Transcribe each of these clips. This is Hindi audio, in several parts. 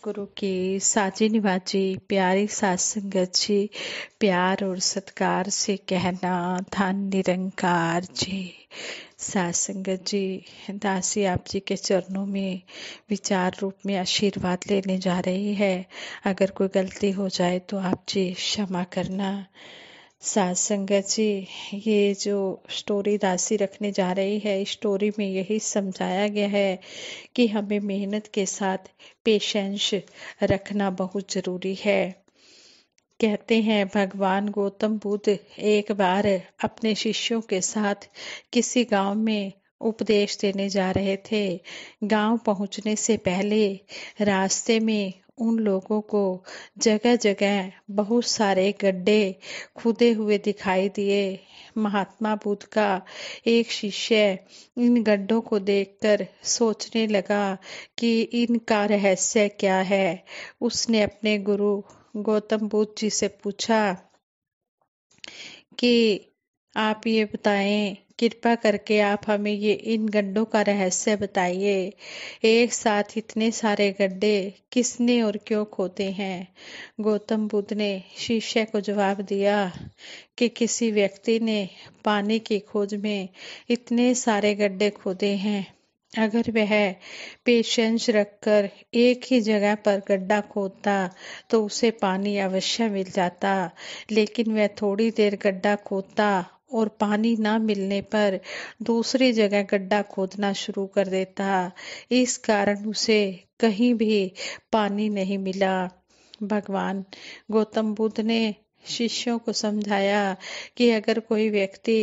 सतगुरु के साजी निवाजी प्यारी सात संगत जी प्यार और सत्कार से कहना धन निरंकार जी सात संगत जी दासी आप जी के चरणों में विचार रूप में आशीर्वाद लेने जा रही है अगर कोई गलती हो जाए तो आप जी क्षमा करना साध संगत जी ये जो स्टोरी दासी रखने जा रही है इस स्टोरी में यही समझाया गया है कि हमें मेहनत के साथ पेशेंस रखना बहुत ज़रूरी है कहते हैं भगवान गौतम बुद्ध एक बार अपने शिष्यों के साथ किसी गांव में उपदेश देने जा रहे थे गांव पहुंचने से पहले रास्ते में उन लोगों को जगह जगह बहुत सारे गड्ढे खुदे हुए दिखाई दिए महात्मा बुद्ध का एक शिष्य इन गड्ढों को देखकर सोचने लगा कि इनका रहस्य क्या है उसने अपने गुरु गौतम बुद्ध जी से पूछा कि आप ये बताएं कृपा करके आप हमें ये इन गड्ढों का रहस्य बताइए एक साथ इतने सारे गड्ढे किसने और क्यों खोते हैं गौतम बुद्ध ने शीशे को जवाब दिया कि किसी व्यक्ति ने पानी की खोज में इतने सारे गड्ढे खोदे हैं अगर वह पेशेंस रखकर एक ही जगह पर गड्ढा खोदता तो उसे पानी अवश्य मिल जाता लेकिन वह थोड़ी देर गड्ढा खोदता और पानी ना मिलने पर दूसरी जगह गड्ढा खोदना शुरू कर देता इस कारण उसे कहीं भी पानी नहीं मिला भगवान गौतम बुद्ध ने शिष्यों को समझाया कि अगर कोई व्यक्ति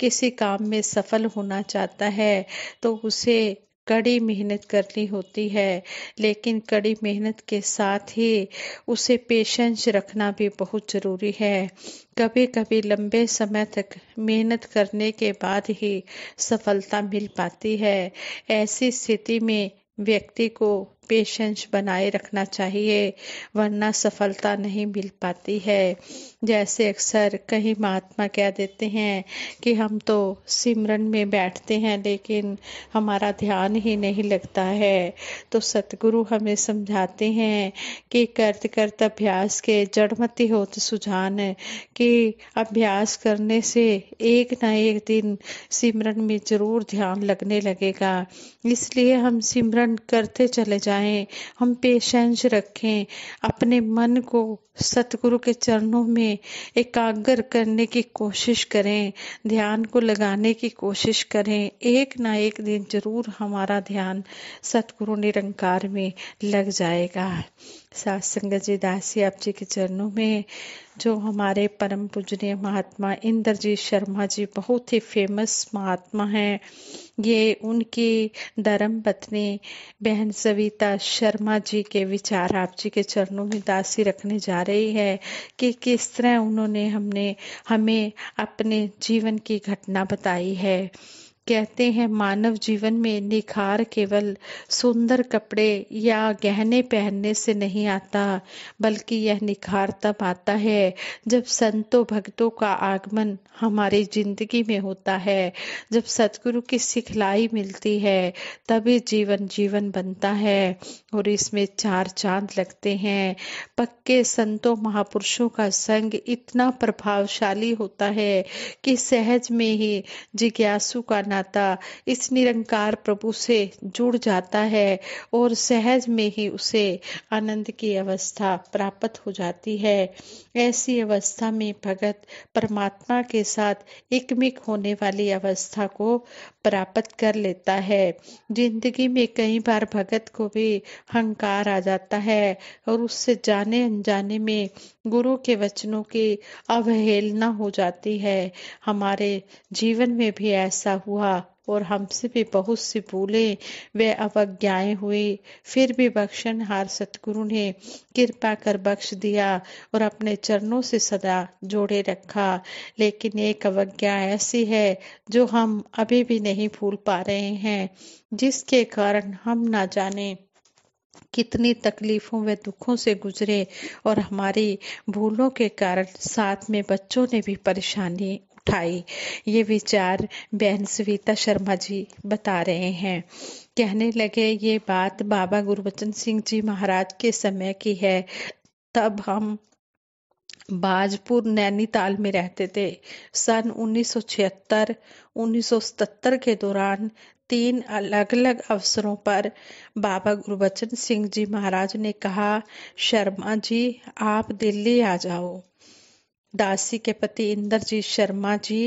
किसी काम में सफल होना चाहता है तो उसे कड़ी मेहनत करनी होती है लेकिन कड़ी मेहनत के साथ ही उसे पेशेंस रखना भी बहुत ज़रूरी है कभी कभी लंबे समय तक मेहनत करने के बाद ही सफलता मिल पाती है ऐसी स्थिति में व्यक्ति को पेशेंस बनाए रखना चाहिए वरना सफलता नहीं मिल पाती है जैसे अक्सर कहीं महात्मा कह देते हैं कि हम तो सिमरन में बैठते हैं लेकिन हमारा ध्यान ही नहीं लगता है तो सतगुरु हमें समझाते हैं कि कर्त कर्त अभ्यास के जड़मती तो सुझान कि अभ्यास करने से एक ना एक दिन सिमरन में जरूर ध्यान लगने लगेगा इसलिए हम सिमरन करते चले जाएं हम पेशेंस रखें अपने मन को सतगुरु के चरणों में एकाग्र करने की कोशिश करें ध्यान को लगाने की कोशिश करें एक ना एक दिन जरूर हमारा ध्यान सतगुरु निरंकार में लग जाएगा सात संगत जी दासी आप जी के चरणों में जो हमारे परम पूजनीय महात्मा इंद्र जी शर्मा जी बहुत ही फेमस महात्मा हैं ये उनकी धर्म पत्नी बहन सविता शर्मा जी के विचार आप जी के चरणों में दासी रखने जा रही है कि किस तरह उन्होंने हमने हमें अपने जीवन की घटना बताई है कहते हैं मानव जीवन में निखार केवल सुंदर कपड़े या गहने पहनने से नहीं आता बल्कि यह निखार तब आता है जब संतों भक्तों का आगमन हमारी जिंदगी में होता है जब सतगुरु की सिखलाई मिलती है तभी जीवन जीवन बनता है और इसमें चार चांद लगते हैं पक्के संतों महापुरुषों का संग इतना प्रभावशाली होता है कि सहज में ही जिज्ञासु का नाता इस निरंकार प्रभु से जुड़ जाता है और सहज में ही उसे आनंद की अवस्था प्राप्त हो जाती है ऐसी अवस्था में भगत परमात्मा के साथ एकमिक होने वाली अवस्था को प्राप्त कर लेता है जिंदगी में कई बार भगत को भी हंकार आ जाता है और उससे जाने अनजाने में गुरु के वचनों की अवहेलना हो जाती है हमारे जीवन में भी ऐसा हुआ हुआ और हमसे भी बहुत सी भूले वे अवज्ञाएं हुई फिर भी बख्शन हार सतगुरु ने कृपा कर बख्श दिया और अपने चरणों से सदा जोड़े रखा लेकिन एक अवज्ञा ऐसी है जो हम अभी भी नहीं भूल पा रहे हैं जिसके कारण हम ना जाने कितनी तकलीफों व दुखों से गुजरे और हमारी भूलों के कारण साथ में बच्चों ने भी परेशानी उठाई ये विचार बहन सविता शर्मा जी बता रहे हैं कहने लगे ये बात बाबा गुरुबचन सिंह जी महाराज के समय की है तब हम बाजपुर नैनीताल में रहते थे सन 1976 1977 के दौरान तीन अलग अलग अवसरों पर बाबा गुरुबचन सिंह जी महाराज ने कहा शर्मा जी आप दिल्ली आ जाओ दासी के पति इंद्रजीत शर्मा जी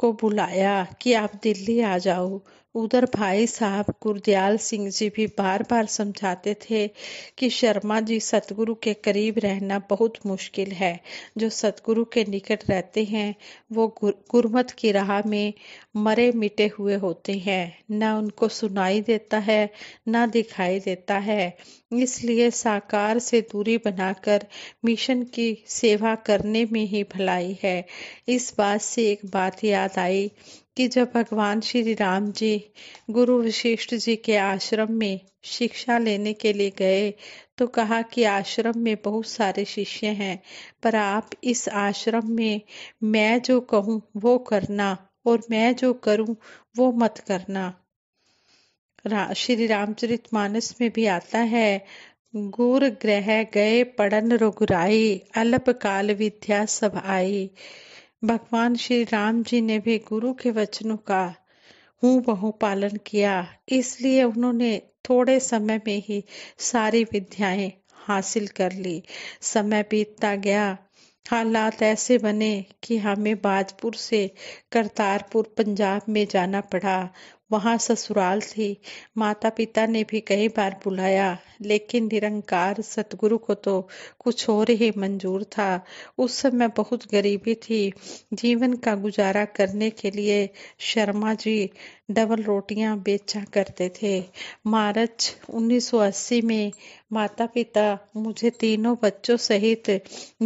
को बुलाया कि आप दिल्ली आ जाओ उधर भाई साहब गुरदयाल सिंह जी भी बार बार समझाते थे कि शर्मा जी सतगुरु के करीब रहना बहुत मुश्किल है जो सतगुरु के निकट रहते हैं वो गुरमत की राह में मरे मिटे हुए होते हैं ना उनको सुनाई देता है ना दिखाई देता है इसलिए साकार से दूरी बनाकर मिशन की सेवा करने में ही भलाई है इस बात से एक बात याद आई कि जब भगवान श्री राम जी गुरु वशिष्ठ जी के आश्रम में शिक्षा लेने के लिए गए तो कहा कि आश्रम में बहुत सारे शिष्य हैं पर आप इस आश्रम में मैं जो कहूँ वो करना और मैं जो करूँ वो मत करना रा, श्री रामचरित मानस में भी आता है गुर ग्रह गए पढ़न रुगुराई अल्प काल विद्या सब आई भगवान श्री राम जी ने भी गुरु के वचनों का हूँ बहु पालन किया इसलिए उन्होंने थोड़े समय में ही सारी विद्याएं हासिल कर ली समय बीतता गया हालात ऐसे बने कि हमें बाजपुर से करतारपुर पंजाब में जाना पड़ा वहाँ ससुराल थी माता पिता ने भी कई बार बुलाया लेकिन निरंकार सतगुरु को तो कुछ और ही मंजूर था उस समय बहुत गरीबी थी जीवन का गुजारा करने के लिए शर्मा जी डबल रोटियां बेचा करते थे मार्च 1980 में माता पिता मुझे तीनों बच्चों सहित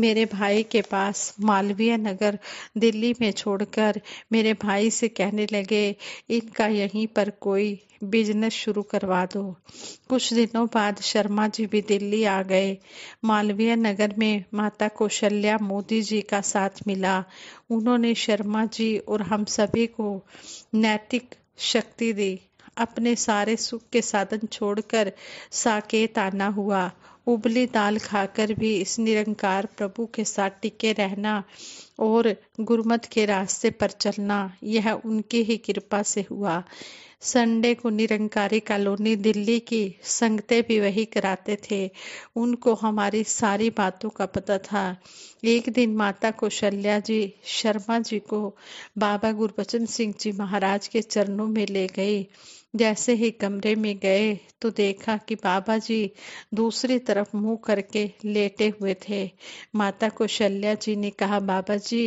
मेरे भाई के पास मालवीय नगर दिल्ली में छोड़कर मेरे भाई से कहने लगे इनका यहीं पर कोई बिजनेस शुरू करवा दो कुछ दिनों बाद शर्मा जी भी दिल्ली आ गए मालवीय नगर में माता कौशल्या मोदी जी का साथ मिला उन्होंने शर्मा जी और हम सभी को नैतिक शक्ति दी अपने सारे सुख के साधन छोड़कर साकेत आना हुआ उबली दाल खाकर भी इस निरंकार प्रभु के साथ टिके रहना और गुरमत के रास्ते पर चलना यह उनकी ही कृपा से हुआ संडे को निरंकारी कॉलोनी दिल्ली की संगते भी वही कराते थे उनको हमारी सारी बातों का पता था एक दिन माता कौशल्या जी शर्मा जी को बाबा गुरबचन सिंह जी महाराज के चरणों में ले गई जैसे ही कमरे में गए तो देखा कि बाबा जी दूसरी तरफ मुंह करके लेटे हुए थे माता शल्या जी ने कहा बाबा जी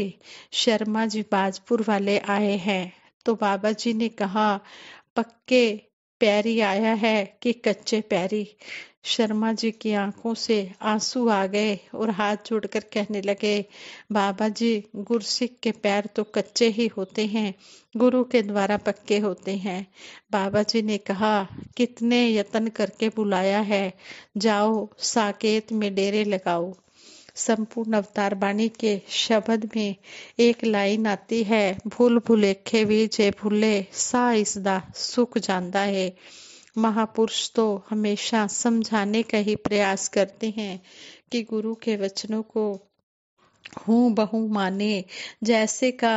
शर्मा जी बाजपुर वाले आए हैं तो बाबा जी ने कहा पक्के पैरी आया है कि कच्चे पैरी शर्मा जी की आंखों से आंसू आ गए और हाथ जोड़कर कहने लगे बाबा जी गुरसिख के पैर तो कच्चे ही होते हैं गुरु के द्वारा पक्के होते हैं बाबा जी ने कहा कितने यत्न करके बुलाया है जाओ साकेत में डेरे लगाओ संपूर्ण अवतार बाणी के शब्द में एक लाइन आती है भूल भुलेखे भी जे भूले सा इसदा सुख जाता है महापुरुष तो हमेशा समझाने का ही प्रयास करते हैं कि गुरु के वचनों को हूँ बहु माने जैसे का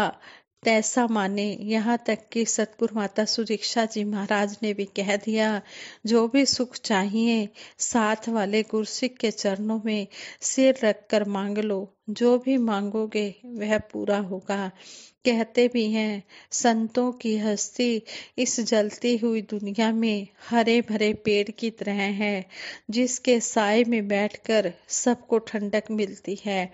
तैसा माने यहाँ तक कि सतगुरु माता सुरीक्षा जी महाराज ने भी कह दिया जो भी सुख चाहिए साथ वाले गुरसिख के चरणों में सिर रख कर मांग लो जो भी मांगोगे वह पूरा होगा कहते भी हैं संतों की हस्ती इस जलती हुई दुनिया में हरे भरे पेड़ की तरह है जिसके साय में बैठकर सबको ठंडक मिलती है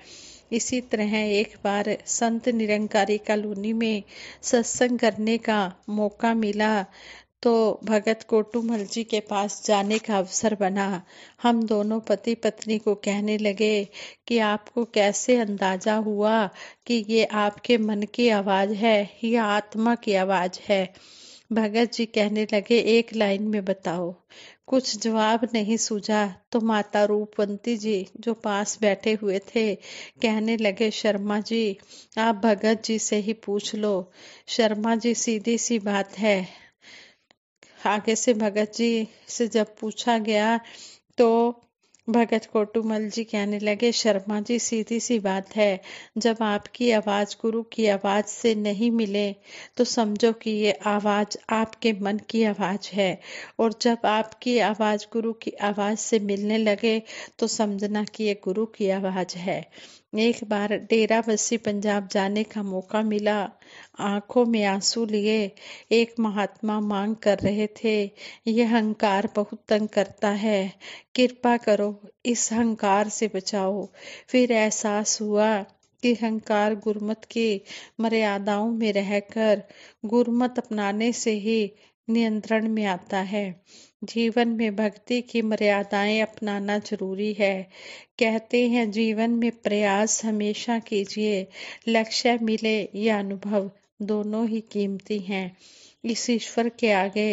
इसी तरह एक बार संत निरंकारी कॉलोनी में सत्संग करने का मौका मिला तो भगत को टूमल जी के पास जाने का अवसर बना हम दोनों पति पत्नी को कहने लगे कि आपको कैसे अंदाजा हुआ कि ये आपके मन की आवाज़ है या आत्मा की आवाज़ है भगत जी कहने लगे एक लाइन में बताओ कुछ जवाब नहीं सूझा तो माता रूपवंती जी जो पास बैठे हुए थे कहने लगे शर्मा जी आप भगत जी से ही पूछ लो शर्मा जी सीधी सी बात है आगे से भगत जी से जब पूछा गया तो भगत कोटुमल जी कहने लगे शर्मा जी सीधी सी बात है जब आपकी आवाज गुरु की आवाज से नहीं मिले तो समझो कि ये आवाज आपके मन की आवाज है और जब आपकी आवाज गुरु की आवाज से मिलने लगे तो समझना कि ये गुरु की आवाज है एक बार डेरा डेराबस्सी पंजाब जाने का मौका मिला आंखों में आंसू लिए एक महात्मा मांग कर रहे थे यह अहंकार बहुत तंग करता है कृपा करो इस अहंकार से बचाओ फिर एहसास हुआ कि अहंकार गुरमत की मर्यादाओं में रहकर गुरमत अपनाने से ही नियंत्रण में आता है जीवन में भक्ति की मर्यादाएं अपनाना जरूरी है कहते हैं जीवन में प्रयास हमेशा कीजिए लक्ष्य मिले या अनुभव दोनों ही कीमती हैं इस ईश्वर के आगे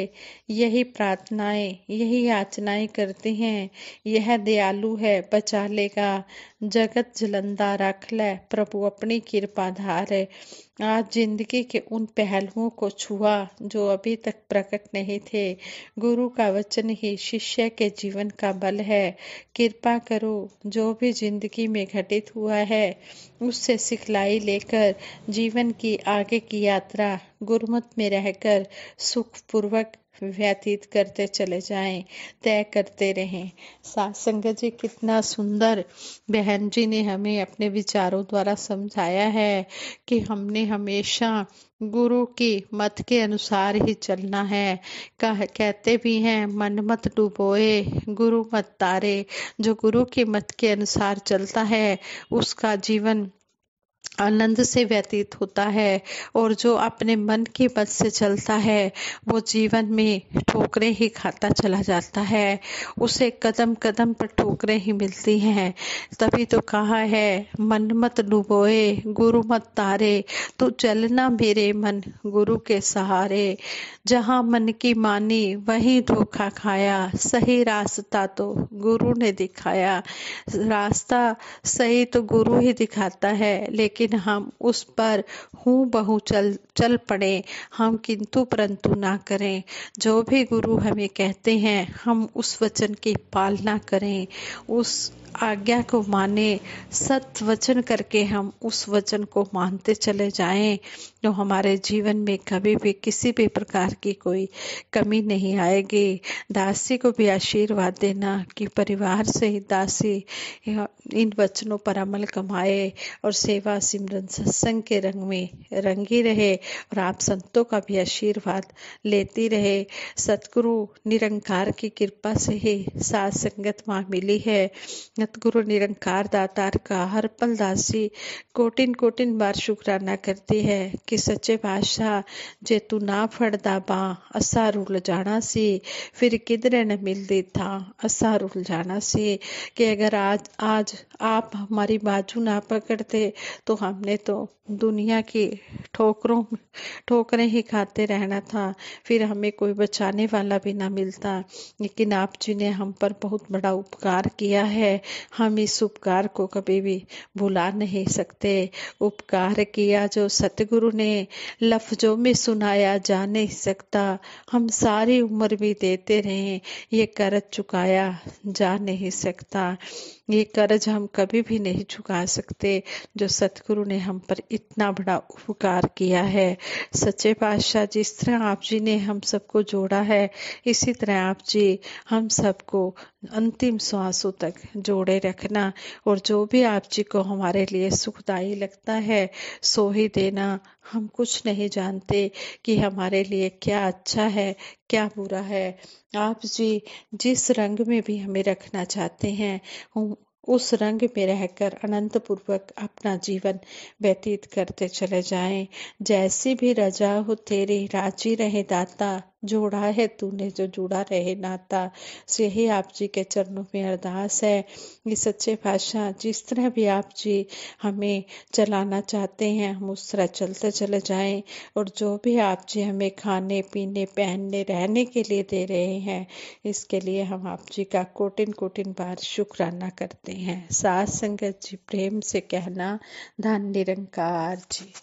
यही प्रार्थनाएं यही याचनाएं करते हैं यह दयालु है बचा लेगा जगत जलंदा रख ले प्रभु अपनी कृपा धार है आज जिंदगी के उन पहलुओं को छुआ जो अभी तक प्रकट नहीं थे गुरु का वचन ही शिष्य के जीवन का बल है कृपा करो जो भी जिंदगी में घटित हुआ है उससे सिखलाई लेकर जीवन की आगे की यात्रा गुरमत में रहकर सुखपूर्वक व्यतीत करते चले जाएं तय करते रहें संग जी कितना सुंदर बहन जी ने हमें अपने विचारों द्वारा समझाया है कि हमने हमेशा गुरु की मत के अनुसार ही चलना है कह कहते भी हैं मन मत डूबोए गुरु मत तारे जो गुरु की मत के अनुसार चलता है उसका जीवन आनंद से व्यतीत होता है और जो अपने मन के बल से चलता है वो जीवन में ठोकरें ही खाता चला जाता है उसे कदम कदम पर ठोकरें ही मिलती हैं तभी तो कहा है मन मत डुबोए गुरु मत तारे तो चलना मेरे मन गुरु के सहारे जहाँ मन की मानी वहीं धोखा खाया सही रास्ता तो गुरु ने दिखाया रास्ता सही तो गुरु ही दिखाता है लेकिन लेकिन हम उस पर हूँ बहु चल चल पड़े हम किंतु परंतु ना करें जो भी गुरु हमें कहते हैं हम उस वचन की पालना करें उस आज्ञा को माने सत वचन करके हम उस वचन को मानते चले जाएं तो हमारे जीवन में कभी भी किसी भी प्रकार की कोई कमी नहीं आएगी दासी को भी आशीर्वाद देना कि परिवार से ही दासी इन वचनों पर अमल कमाए और सेवा सिमरन सत्संग के रंग में रंगी रहे और आप संतों का भी आशीर्वाद लेती रहे सतगुरु निरंकार की कृपा से ही सात संगत माँ मिली है गुरु निरंकार दातार का हर पल दासी कोटिन कोटिन बार शुक्राना करती है कि सच्चे बादशाह जे तू ना फड़दा बा असा रुल जाना सी फिर किधरे न मिलती था असा रुल जाना सी कि अगर आज आज आप हमारी बाजू ना पकड़ते तो हमने तो दुनिया की ठोकरों ठोकरें ही खाते रहना था फिर हमें कोई बचाने वाला भी ना मिलता लेकिन आप जी ने हम पर बहुत बड़ा उपकार किया है हम इस उपकार को कभी भी भुला नहीं सकते उपकार किया जो सतगुरु ने लफ्जों में सुनाया जा नहीं सकता हम सारी उम्र भी देते रहे ये कर चुकाया जा नहीं सकता ये कर्ज हम कभी भी नहीं चुका सकते जो सतगुरु ने हम पर इतना बड़ा उपकार किया है सच्चे पातशाह जिस तरह आप जी ने हम सबको जोड़ा है इसी तरह आप जी हम सबको अंतिम श्वासों तक जोड़े रखना और जो भी आप जी को हमारे लिए सुखदायी लगता है सो ही देना हम कुछ नहीं जानते कि हमारे लिए क्या अच्छा है क्या बुरा है आप जी जिस रंग में भी हमें रखना चाहते हैं हम उस रंग में रहकर अनंत पूर्वक अपना जीवन व्यतीत करते चले जाएं जैसी भी रजा हो तेरी राजी रहे दाता जोड़ा है तूने जो जुड़ा रहे नाता से ही आप जी के चरणों में अरदास है ये सच्चे भाषा जिस तरह भी आप जी हमें चलाना चाहते हैं हम उस तरह चलते चले जाएं और जो भी आप जी हमें खाने पीने पहनने रहने के लिए दे रहे हैं इसके लिए हम आप जी का कोटिन कोटिन बार शुक्राना करते हैं सास संगत जी प्रेम से कहना धन निरंकार जी